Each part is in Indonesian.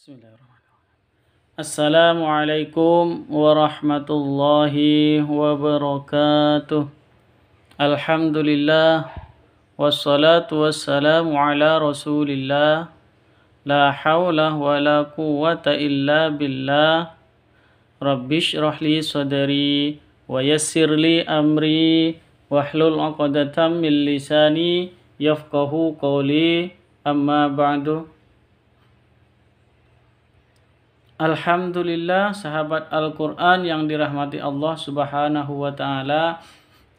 Bismillahirrahmanirrahim. Assalamualaikum warahmatullahi wabarakatuh. Alhamdulillah wassalatu wassalamu ala Rasulillah. La haula wala quwwata illa billah. Rabbishrah li sadri wa li amri wahlul 'uqdatam min lisani yafqahu qawli. Amma ba'du. Alhamdulillah sahabat Al-Quran yang dirahmati Allah subhanahu wa ta'ala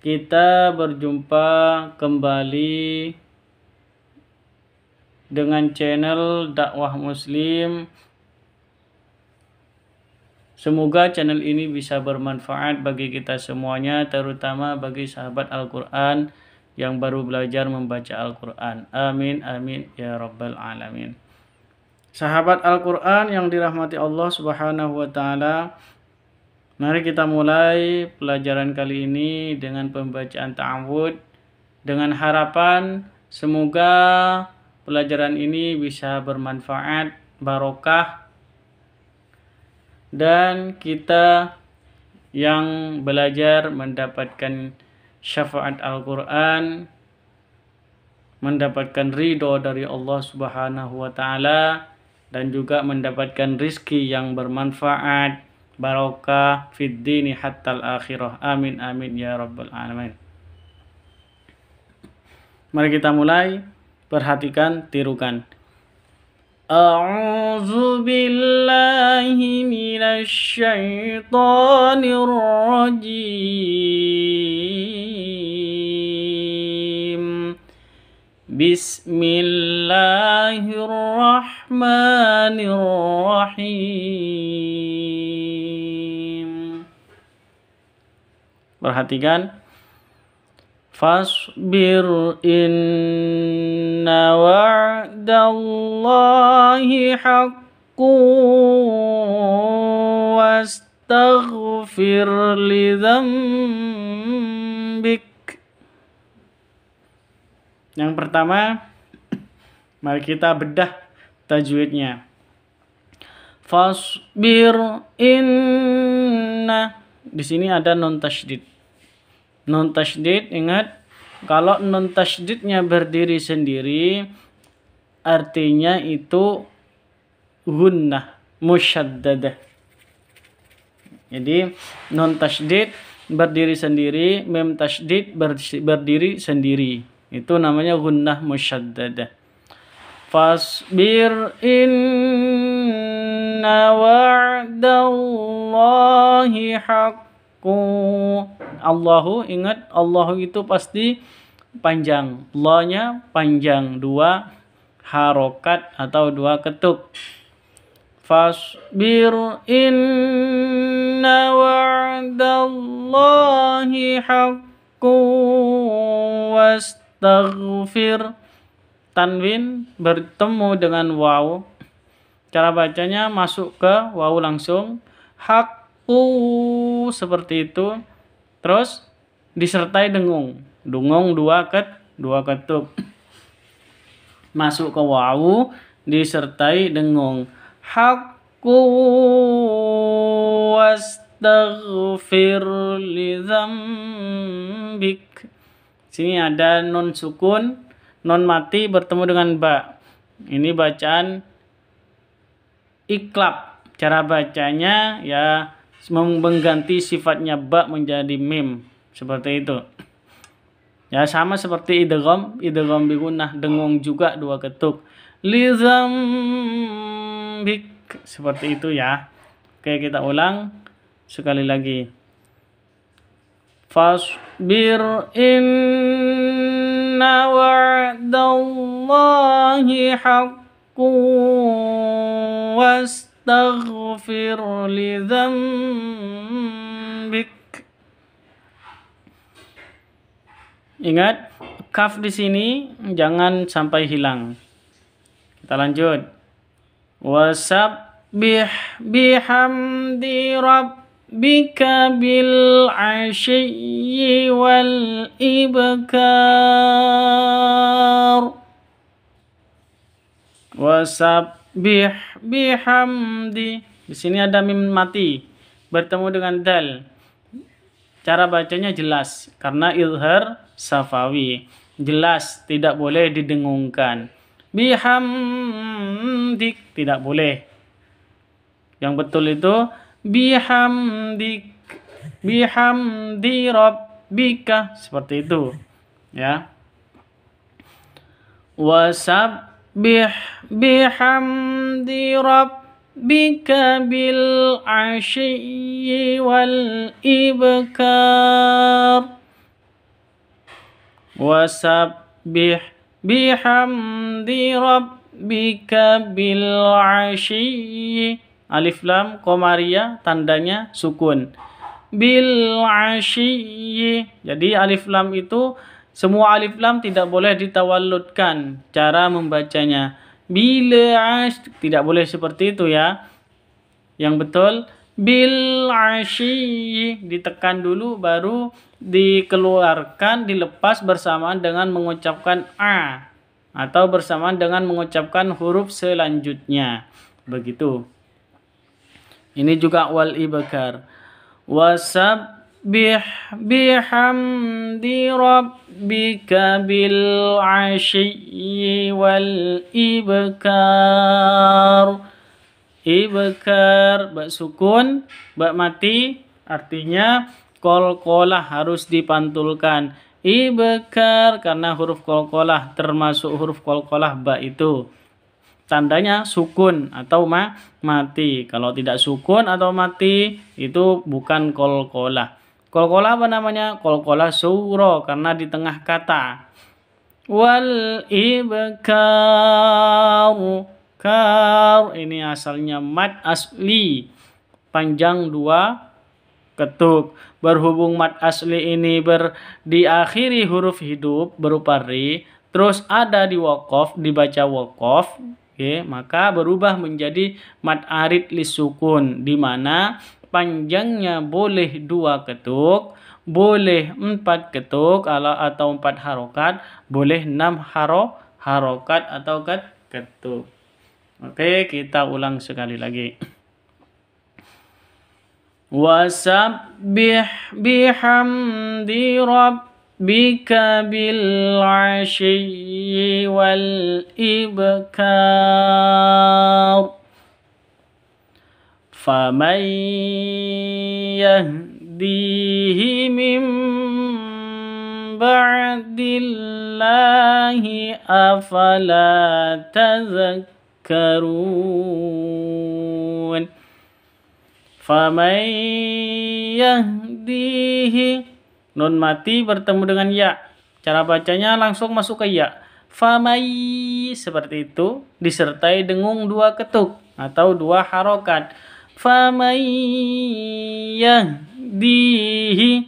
Kita berjumpa kembali dengan channel dakwah muslim Semoga channel ini bisa bermanfaat bagi kita semuanya terutama bagi sahabat Al-Quran yang baru belajar membaca Al-Quran Amin amin ya rabbal alamin Sahabat Al-Quran yang dirahmati Allah Subhanahu wa Ta'ala, mari kita mulai pelajaran kali ini dengan pembacaan ta'awud dengan harapan semoga pelajaran ini bisa bermanfaat, barokah, dan kita yang belajar mendapatkan syafaat Al-Quran, mendapatkan ridho dari Allah Subhanahu wa Ta'ala dan juga mendapatkan rizki yang bermanfaat barokah fid dini hatta akhirah amin amin ya rabbal alamin mari kita mulai perhatikan tirukan A'udzu billahi minasy syaithanir rajim Bismillahirrahmanirrahim. Perhatikan. Fasbir inna wa'dallahi haqqun wastaghfir lidhanbik yang pertama, mari kita bedah tajwidnya. Fasbir inna. Di sini ada non tasydid. Non tasydid ingat kalau non tasydidnya berdiri sendiri artinya itu gunnah musyaddadah. Jadi non tasydid berdiri sendiri, mem tasydid berdiri sendiri. Itu namanya gunnah musyaddadah. Fasbir inna wa'dallahi haqqu. Allahu ingat Allahu itu pasti panjang. Lawnya panjang dua harokat atau dua ketuk. Fasbir inna wa'dallahi haqqu was taghfir tanwin bertemu dengan waw cara bacanya masuk ke waw langsung hakku seperti itu terus disertai dengung dengung dua ket dua ketuk masuk ke waw disertai dengung hakku wastaghfir li zambik Sini ada non sukun, non mati bertemu dengan ba. Ini bacaan iklab. Cara bacanya ya mengganti sifatnya ba menjadi mim seperti itu. Ya sama seperti idgham, idgham bigunnah dengung juga dua ketuk. lizam bik seperti itu ya. Oke, kita ulang sekali lagi. فاصبر إن وعد الله حق واستغفر لذنبك Ingat, kaf di sini jangan sampai hilang. Kita lanjut. Wasabbih bihamdi rabb بك بالعشي والإبكار wasabbih bihamdi di sini ada mim mati bertemu dengan dal cara bacanya jelas karena ilhar safawi jelas tidak boleh didengungkan bihamdik tidak boleh yang betul itu bihamdik bihamdi rabbika seperti itu ya wasabbih bihamdi rabbika bil asyi wal ibkar wasabbih bihamdi rabbika bil asyi Alif lam komaria tandanya sukun. Bil ashiyyi. Jadi alif lam itu semua alif lam tidak boleh ditawalutkan cara membacanya. Bil ash tidak boleh seperti itu ya. Yang betul bil ashiyyi ditekan dulu baru dikeluarkan dilepas bersamaan dengan mengucapkan a atau bersamaan dengan mengucapkan huruf selanjutnya. Begitu. Ini juga wal ibkar. wasabih bihamdi rabbika bil asyi wal ibkar. Ibkar bak sukun, bak mati artinya kol-kolah harus dipantulkan. Ibkar karena huruf kol-kolah termasuk huruf kol-kolah bak itu tandanya sukun atau ma mati. Kalau tidak sukun atau mati itu bukan kolkola. Kolkola apa namanya? Kolkola suro karena di tengah kata. Wal ibkar kar ini asalnya mat asli panjang dua ketuk berhubung mat asli ini ber diakhiri huruf hidup berupa ri terus ada di wakof dibaca wakof Oke, maka berubah menjadi mat arid lisukun di mana panjangnya boleh dua ketuk, boleh empat ketuk atau empat harokat, boleh enam haro harokat atau ketuk. Oke, kita ulang sekali lagi. Wasabbih bihamdi rabb بك بالعشي والإبكار فمن يهديه من بعد الله أفلا تذكرون فمن يهديه Non mati bertemu dengan ya. Cara bacanya langsung masuk ke ya. Famai seperti itu disertai dengung dua ketuk atau dua harokat. Famai ya, dihi di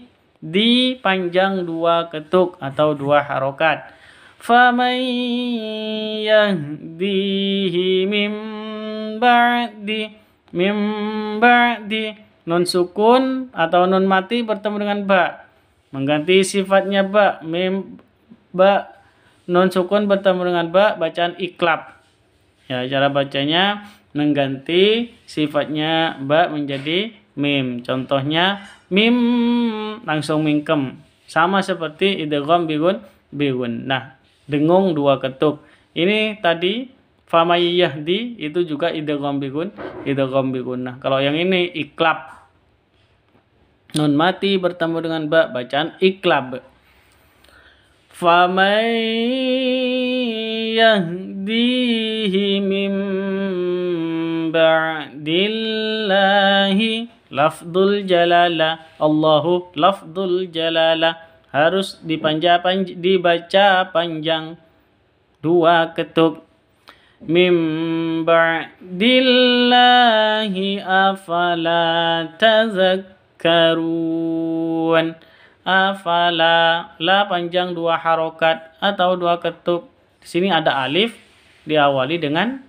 di panjang dua ketuk atau dua harokat. Famai yang di mimbar di mimbar di non sukun atau non mati bertemu dengan ba. Mengganti sifatnya ba, mim ba non sukun bertemu dengan ba bacaan iklab. Ya, cara bacanya mengganti sifatnya ba menjadi mim. Contohnya mim langsung mingkem. Sama seperti idgham bigun bigun. Nah, dengung dua ketuk. Ini tadi famayyahdi itu juga idgham bigun, idgham bigun. Nah, kalau yang ini iklab Nun mati bertemu dengan ba bacaan iklab. Famay yahdihi mim ba'dillahi lafdul jalala Allahu lafdul jalala harus dipanjang panj, dibaca panjang dua ketuk mim ba'dillahi afala tazakkarun Karuan afala la panjang dua harokat atau dua ketuk di sini ada alif diawali dengan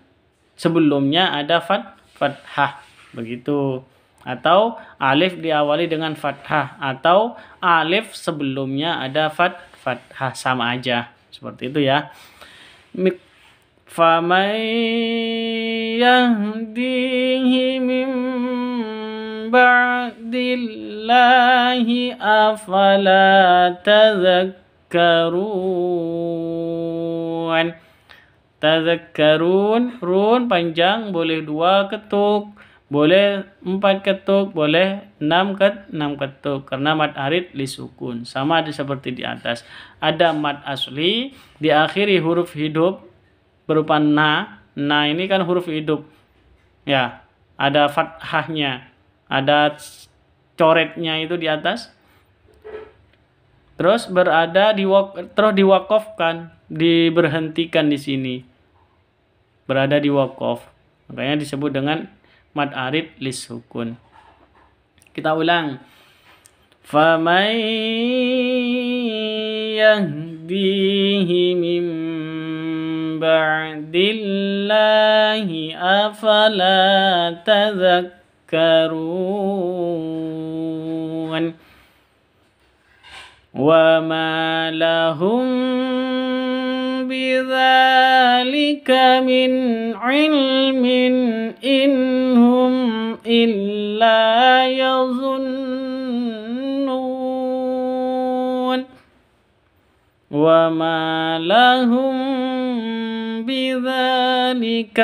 sebelumnya ada fat fathah begitu atau alif diawali dengan fathah atau alif sebelumnya ada fat fathah sama aja seperti itu ya famay mim بعد الله أفلا تذكرون Tazakkarun Run panjang boleh dua ketuk Boleh empat ketuk Boleh enam, ket, enam ketuk Karena mat arid lisukun Sama seperti di atas Ada mat asli Diakhiri huruf hidup Berupa na Na ini kan huruf hidup Ya ada fathahnya ada coretnya itu di atas terus berada di terus diwakofkan diberhentikan di sini berada di wakof makanya disebut dengan mad arid lis sukun kita ulang faman yahdihi mim ba'dillahi afala tadhakkarun وما لهم بذلك من علم إنهم إلا يظنون وما لهم بذلك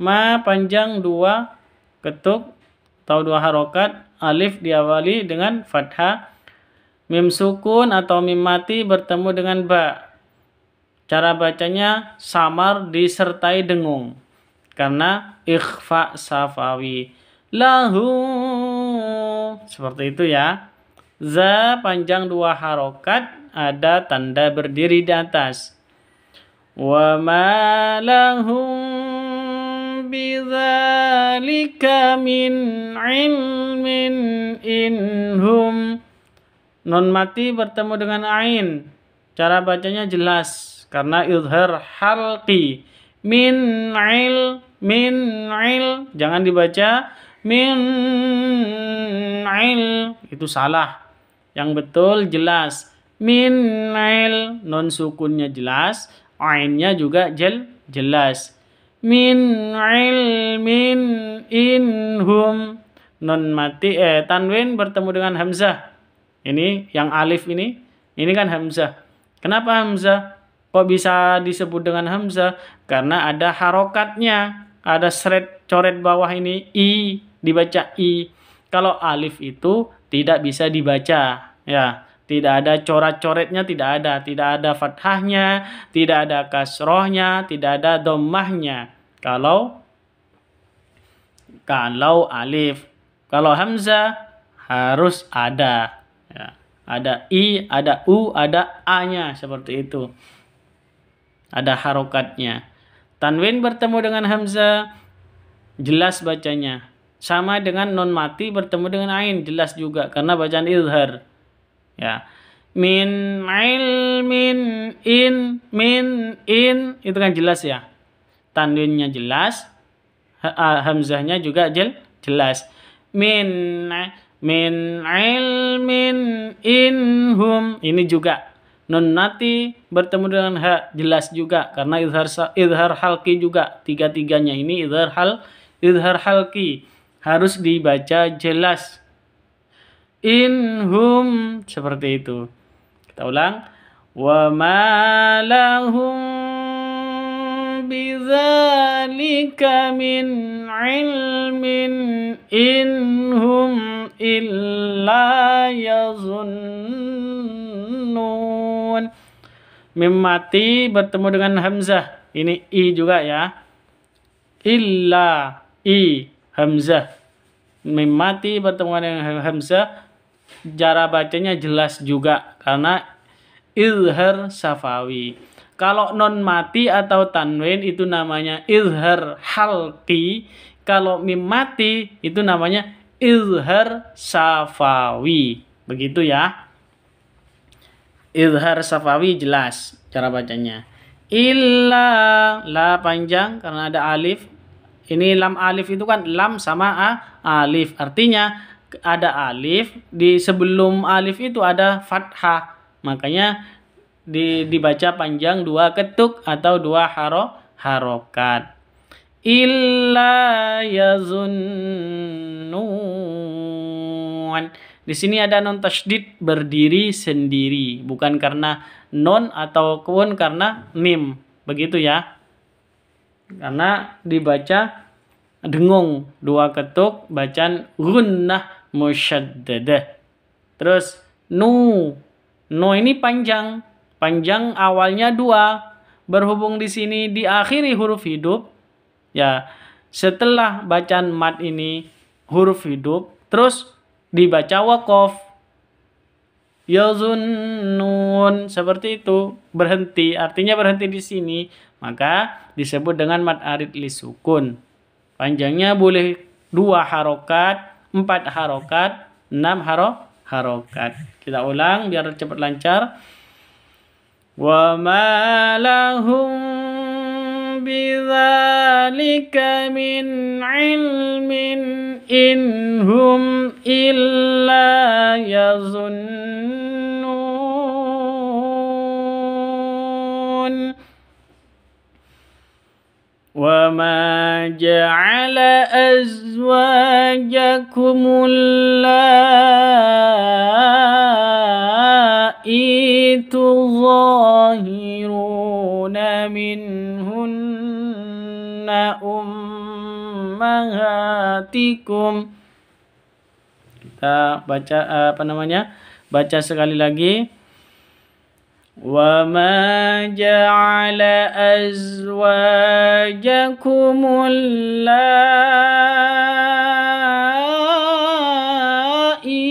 ما panjang dua ketuk atau dua harokat alif diawali dengan fathah mim sukun atau mim mati bertemu dengan ba cara bacanya samar disertai dengung karena ikhfa safawi lahu seperti itu ya za panjang dua harokat ada tanda berdiri di atas wa malahum بذلك min ilmin inhum non mati bertemu dengan ain cara bacanya jelas karena idhar halqi min il min il jangan dibaca min il itu salah yang betul jelas min il non sukunnya jelas ainnya juga jel jelas min ilmin inhum non mati eh tanwin bertemu dengan hamzah ini yang alif ini ini kan hamzah kenapa hamzah kok bisa disebut dengan hamzah karena ada harokatnya ada seret coret bawah ini i dibaca i kalau alif itu tidak bisa dibaca ya tidak ada corak coretnya tidak ada tidak ada fathahnya tidak ada kasrohnya tidak ada domahnya kalau kalau alif kalau hamzah harus ada ya. ada i ada u ada a nya seperti itu ada harokatnya tanwin bertemu dengan hamzah jelas bacanya sama dengan non mati bertemu dengan ain jelas juga karena bacaan izhar ya min min in min in itu kan jelas ya tanwinnya jelas hamzahnya juga jel, jelas min min min in hum ini juga nun nati bertemu dengan ha jelas juga karena idhar idhar halki juga tiga-tiganya ini idhar hal idhar halki harus dibaca jelas inhum seperti itu. Kita ulang. Wa ma lahum bidzalika min ilmin inhum illa yazunnun. Mim mati bertemu dengan hamzah. Ini i juga ya. Illa i hamzah. Mim mati bertemu dengan hamzah cara bacanya jelas juga karena izhar safawi. Kalau non mati atau tanwin itu namanya izhar halki kalau mim mati itu namanya izhar safawi. Begitu ya. Izhar safawi jelas cara bacanya. Illa la panjang karena ada alif. Ini lam alif itu kan lam sama a alif. Artinya ada alif di sebelum alif itu ada fathah makanya di, dibaca panjang dua ketuk atau dua haro harokat illa yazunnun di sini ada non tasdid berdiri sendiri bukan karena non atau kun karena mim begitu ya karena dibaca dengung dua ketuk bacaan gunnah musyaddadah. Terus nu. Nu ini panjang. Panjang awalnya dua. Berhubung di sini diakhiri huruf hidup. Ya, setelah bacaan mat ini huruf hidup. Terus dibaca wakof. nun seperti itu berhenti artinya berhenti di sini maka disebut dengan mat arid lisukun panjangnya boleh dua harokat 4 harokat 6 haro harokat kita ulang biar cepat lancar wa ma lahum bidzalika min ilmin inhum illa yazunnun wa ma جعل أزواجكم اللائي تظاهرون منهن أمهاتكم kita baca apa namanya baca sekali lagi وما جعل أزواجكم اللائي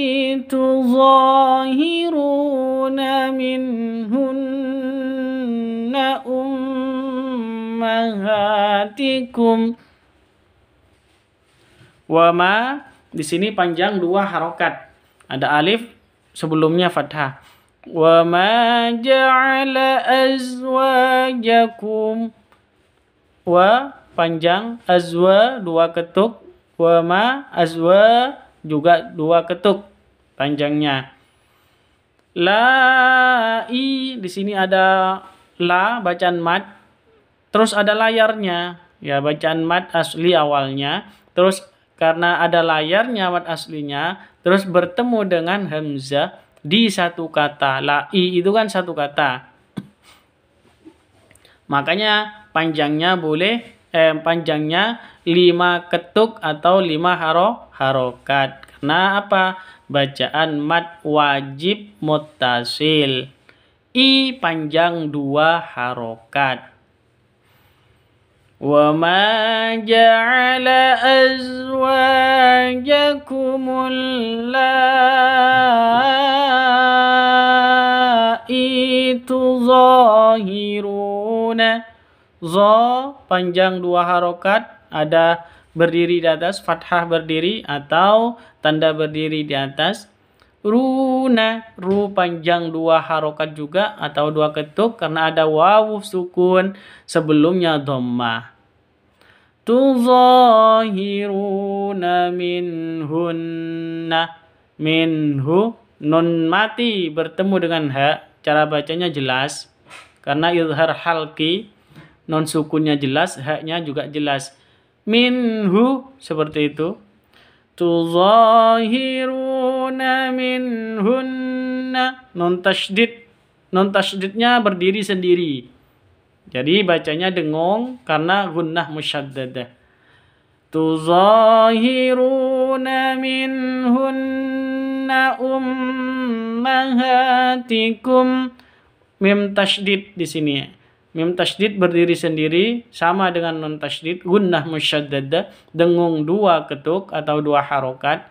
تظاهرون منهن أمهاتكم وما di sini panjang dua harokat ada alif sebelumnya fathah وما جعل أزواجكم و panjang azwa dua ketuk wama azwa juga dua ketuk panjangnya la i di sini ada la bacaan mat terus ada layarnya ya bacaan mat asli awalnya terus karena ada layarnya mat aslinya terus bertemu dengan hamzah di satu kata. La i itu kan satu kata. Makanya panjangnya boleh eh, panjangnya lima ketuk atau lima haro harokat. Karena apa? Bacaan mat wajib mutasil. I panjang dua harokat. وما جعل أزواجكم اللائي تظاهرون Zo panjang dua harokat ada berdiri di atas, fathah berdiri atau tanda berdiri di atas runa ru panjang dua harokat juga atau dua ketuk karena ada wawu sukun sebelumnya dhamma tuzahiruna minhunna minhu nun mati bertemu dengan ha cara bacanya jelas karena izhar halki non sukunnya jelas haknya juga jelas minhu seperti itu tuzahiru minhunna non tasdid non tasdidnya berdiri sendiri jadi bacanya dengong karena gunnah musyaddadah tuzahiruna minhunna ummahatikum mim tasdid di sini ya. Mim tasdid berdiri sendiri sama dengan non tasdid gunnah musyaddadah dengung dua ketuk atau dua harokat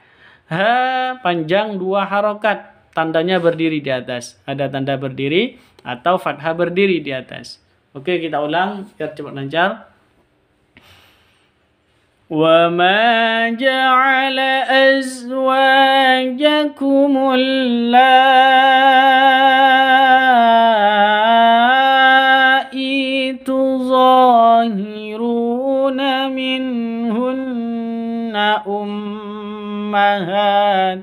ha panjang dua harokat tandanya berdiri di atas ada tanda berdiri atau fathah berdiri di atas oke kita ulang biar ya, cepat lancar وما جعل أزواجكم اللائي تظاهرون منهن Maha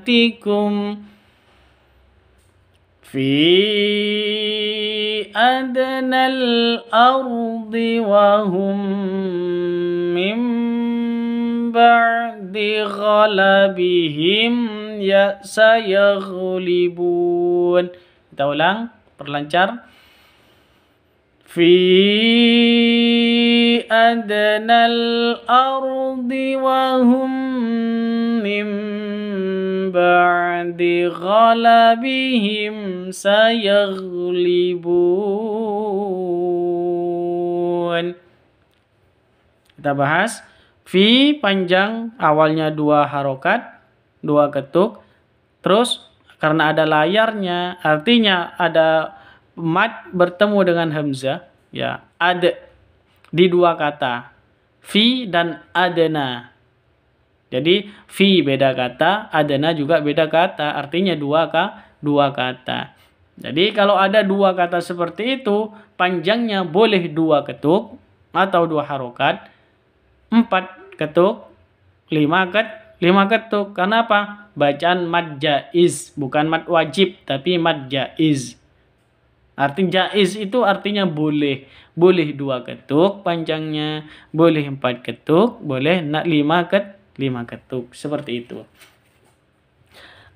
fi aden al ardi wahum min baghd alabhim ya syaikhul ibun tahu lang fi aden al ardi wahum بغلبهم سيغلبون kita bahas fi panjang awalnya dua harokat dua ketuk terus karena ada layarnya artinya ada mat bertemu dengan hamzah ya ada di dua kata fi dan adena jadi fi beda kata, adana juga beda kata, artinya dua ka, dua kata. Jadi kalau ada dua kata seperti itu, panjangnya boleh dua ketuk atau dua harokat, empat ketuk, lima ket, lima ketuk. Kenapa? Bacaan mad jaiz, bukan mad wajib, tapi mad jaiz. Arti jaiz itu artinya boleh. Boleh dua ketuk panjangnya, boleh empat ketuk, boleh nak lima ket, 5 ketuk seperti itu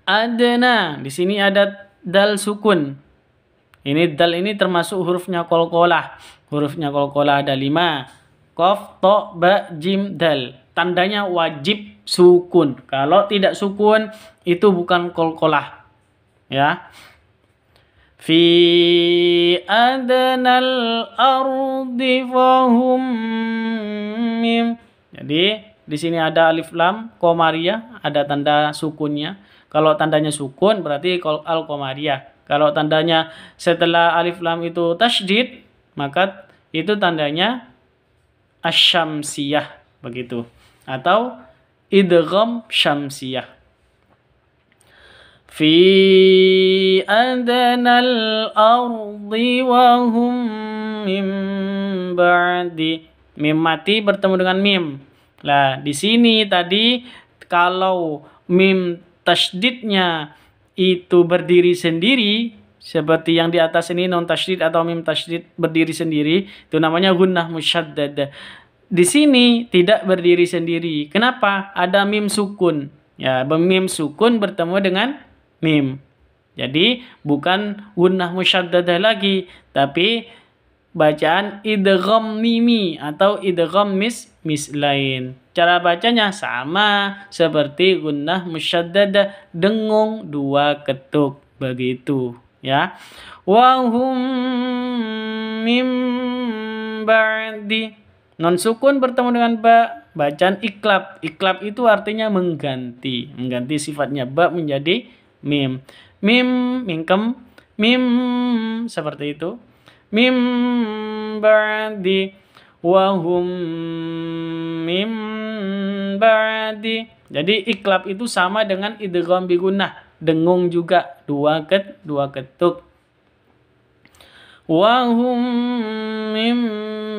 adna di sini ada dal sukun ini dal ini termasuk hurufnya kolkolah hurufnya kolkolah ada 5 kof to ba jim dal tandanya wajib sukun kalau tidak sukun itu bukan kolkolah ya fi adnal ardi fahum mim. Jadi di sini ada alif lam komaria, ada tanda sukunnya. Kalau tandanya sukun berarti al komaria. Kalau tandanya setelah alif lam itu tasydid, maka itu tandanya asyamsiyah begitu atau idgham syamsiyah. في ardi wa hum mim ba'di. mim mati bertemu dengan mim Nah, di sini tadi kalau mim tasdidnya itu berdiri sendiri seperti yang di atas ini non tasdid atau mim tasdid berdiri sendiri itu namanya gunnah musyaddad. Di sini tidak berdiri sendiri. Kenapa? Ada mim sukun. Ya, mim sukun bertemu dengan mim. Jadi bukan gunnah musyaddadah lagi, tapi bacaan idgham mimi atau idgham mis mislain. Cara bacanya sama seperti gunnah musyaddada dengung dua ketuk begitu ya. Wa hum mim ba'di non sukun bertemu dengan ba bacaan iklab. Iklab itu artinya mengganti, mengganti sifatnya ba menjadi mim. Mim mingkem mim seperti itu. Mim ba'di wahum mim ba'di. Jadi iklab itu sama dengan idgham bi gunnah, dengung juga dua ket dua ketuk. Wahum mim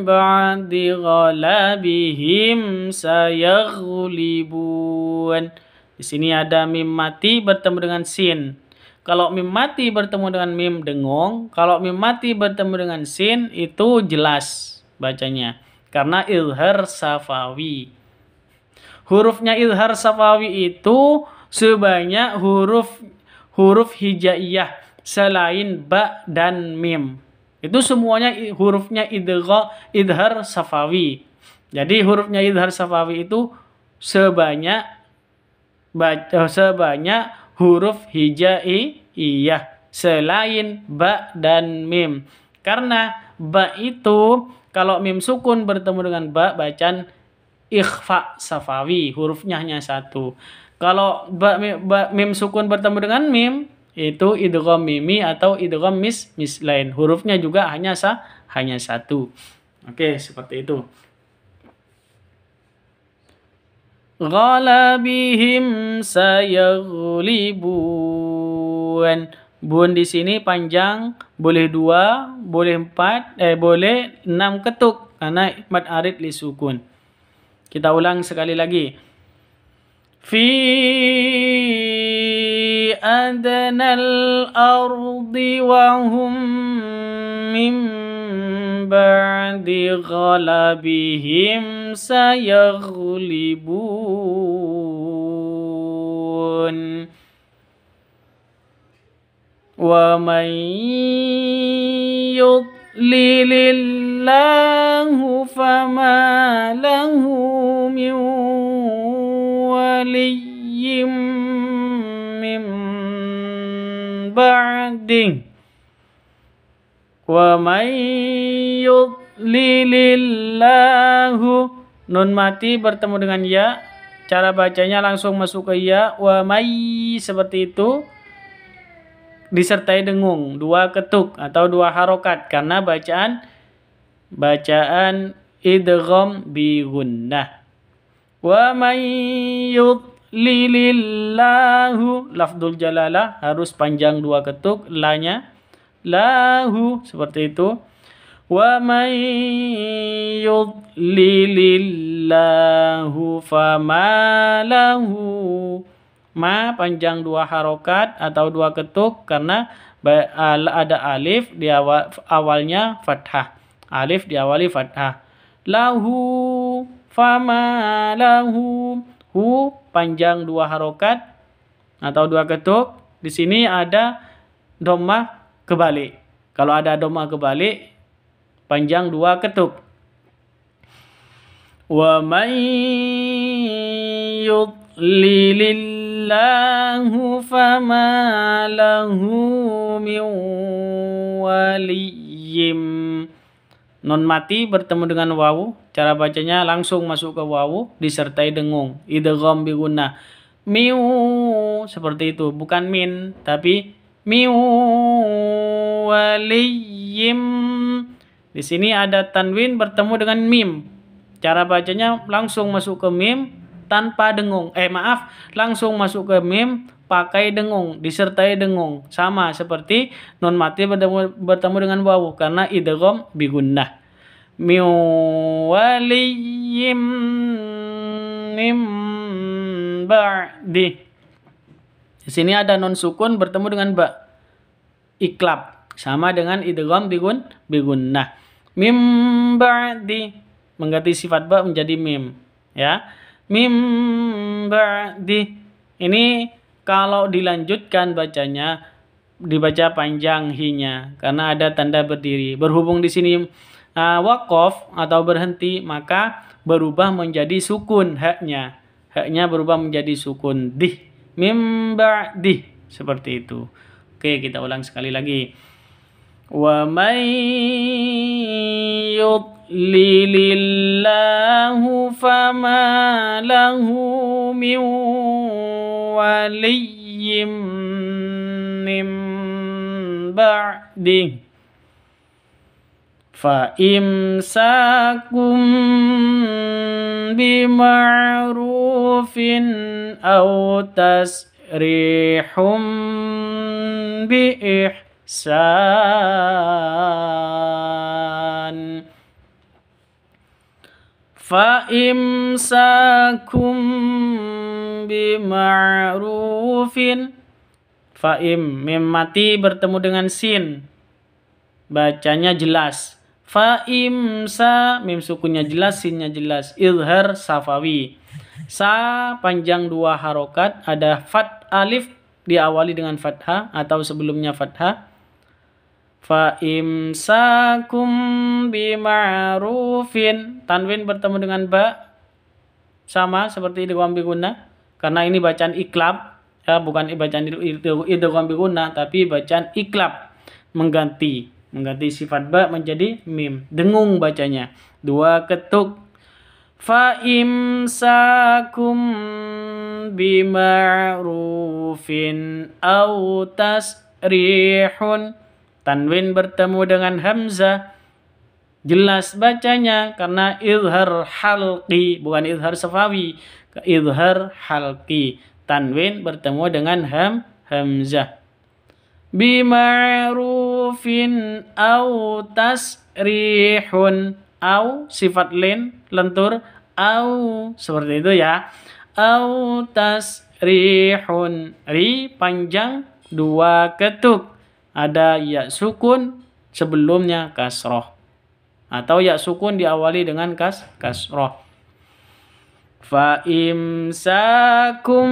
ba'di ghalabihim sayaghlibun. Di sini ada mim mati bertemu dengan sin. Kalau mim mati bertemu dengan mim dengung, kalau mim mati bertemu dengan sin itu jelas bacanya karena ilhar safawi. Hurufnya ilhar safawi itu sebanyak huruf huruf hijaiyah selain ba dan mim. Itu semuanya hurufnya idgha idhar safawi. Jadi hurufnya idhar safawi itu sebanyak eh, sebanyak huruf hijaiyah selain ba dan mim. Karena ba itu kalau mim sukun bertemu dengan ba bacaan ikhfa safawi hurufnya hanya satu. Kalau ba, mim, ba, mim sukun bertemu dengan mim itu idgham mimi atau idgham mis mis lain. Hurufnya juga hanya sa hanya satu. Oke, seperti itu. Ghalabihim sayaghlibun Bun di sini panjang boleh dua, boleh empat, eh boleh enam ketuk karena mad arid li sukun. Kita ulang sekali lagi. Fi adnal ardi wa hum min ba'di ghalabihim sayaghlibun. ومن يضلل الله فما له من ولي من بعده ومن يضلل الله nun mati bertemu dengan ya cara bacanya langsung masuk ke ya wa mai seperti itu disertai dengung dua ketuk atau dua harokat karena bacaan bacaan idgham bi gunnah wa may lilillahu lafdul jalalah harus panjang dua ketuk lanya lahu seperti itu wa may fa famalahu ma panjang dua harokat atau dua ketuk karena ada alif di awal, awalnya fathah. Alif diawali fathah. Lahu fama lahu hu panjang dua harokat atau dua ketuk. Di sini ada doma kebalik. Kalau ada doma kebalik panjang dua ketuk. Wa may yudlilil الله فما له من non mati bertemu dengan wawu cara bacanya langsung masuk ke wawu disertai dengung idgham biguna miu seperti itu bukan min tapi miu waliyim di sini ada tanwin bertemu dengan mim cara bacanya langsung masuk ke mim tanpa dengung. Eh maaf, langsung masuk ke mim pakai dengung disertai dengung sama seperti non mati bertemu, bertemu dengan wawu karena idgham bigunnah min waliyim mim ba'di di sini ada non sukun bertemu dengan ba iklab sama dengan idgham bigun bigunnah mim ba'di mengganti sifat ba menjadi mim ya mim ba'di. Ini kalau dilanjutkan bacanya dibaca panjang hinya karena ada tanda berdiri. Berhubung di sini uh, wakof atau berhenti maka berubah menjadi sukun haknya. Haknya berubah menjadi sukun di mim ba'di seperti itu. Oke, kita ulang sekali lagi. Wa may يضلل الله فما له من ولي من بعده فإمساكم بمعروف أو تسريح بإحسان فإمساكم bima'rufin Fa'im Mim mati bertemu dengan sin Bacanya jelas Fa'im sa Mim sukunya jelas, sinnya jelas Ilhar safawi Sa panjang dua harokat Ada fat alif diawali dengan fathah Atau sebelumnya fathah Fa'imsakum bima'rufin. Tanwin bertemu dengan ba. Sama seperti idgham biguna. Karena ini bacaan iklab. Ya, bukan bacaan idgham biguna. Tapi bacaan iklab. Mengganti. Mengganti sifat ba menjadi mim. Dengung bacanya. Dua ketuk. Fa'imsakum bima'rufin. Au tasrihun Tanwin bertemu dengan Hamzah. Jelas bacanya karena izhar halqi bukan izhar safawi. Izhar halqi. Tanwin bertemu dengan ham Hamzah. Bima'rufin au tasrihun au sifat lin lentur au seperti itu ya au tasrihun ri panjang dua ketuk ada ya sukun sebelumnya kasroh atau ya sukun diawali dengan kas kasroh fa imsakum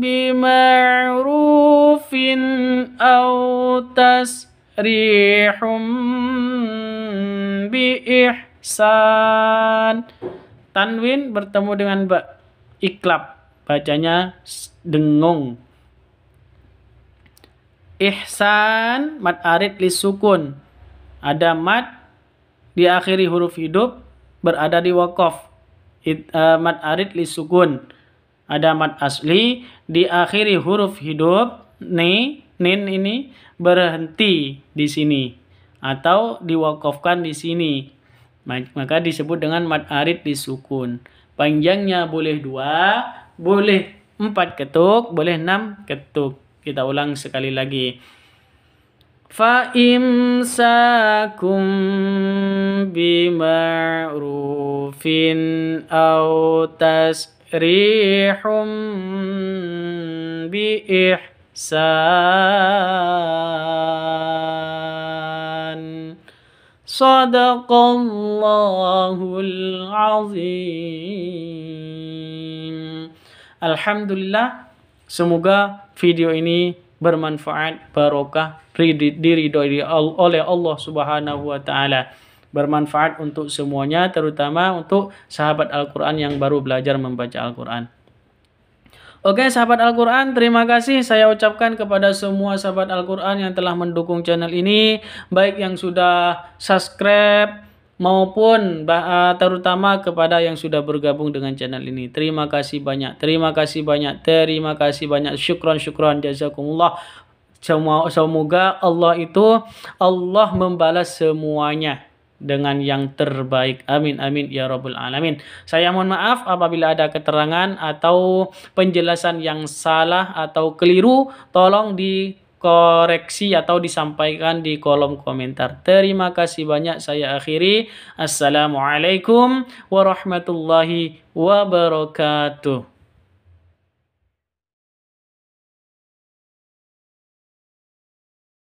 bima'rufin aw tasrihum bi ihsan tanwin bertemu dengan ba iklab bacanya dengung Ihsan mad arid li sukun. Ada mad diakhiri huruf hidup berada di wakof. It, eh, mad arid li sukun. Ada mad asli diakhiri huruf hidup ni nin ini berhenti di sini atau diwakofkan di sini. Maka disebut dengan mad arid li sukun. Panjangnya boleh dua, boleh empat ketuk, boleh enam ketuk kita ulang sekali lagi fa imsakum marufin aw tasrihum bi ihsan sadaqallahul azim alhamdulillah semoga video ini bermanfaat, barokah, diridhoi oleh Allah Subhanahu wa taala. Bermanfaat untuk semuanya terutama untuk sahabat Al-Qur'an yang baru belajar membaca Al-Qur'an. Oke sahabat Al-Quran terima kasih saya ucapkan kepada semua sahabat Al-Quran yang telah mendukung channel ini Baik yang sudah subscribe, maupun eh, terutama kepada yang sudah bergabung dengan channel ini. Terima kasih banyak, terima kasih banyak, terima kasih banyak. Syukron, syukron, jazakumullah. Semoga Allah itu, Allah membalas semuanya dengan yang terbaik. Amin, amin, ya Rabbul Alamin. Saya mohon maaf apabila ada keterangan atau penjelasan yang salah atau keliru, tolong di koreksi atau disampaikan di kolom komentar. Terima kasih banyak saya akhiri. Assalamualaikum warahmatullahi wabarakatuh.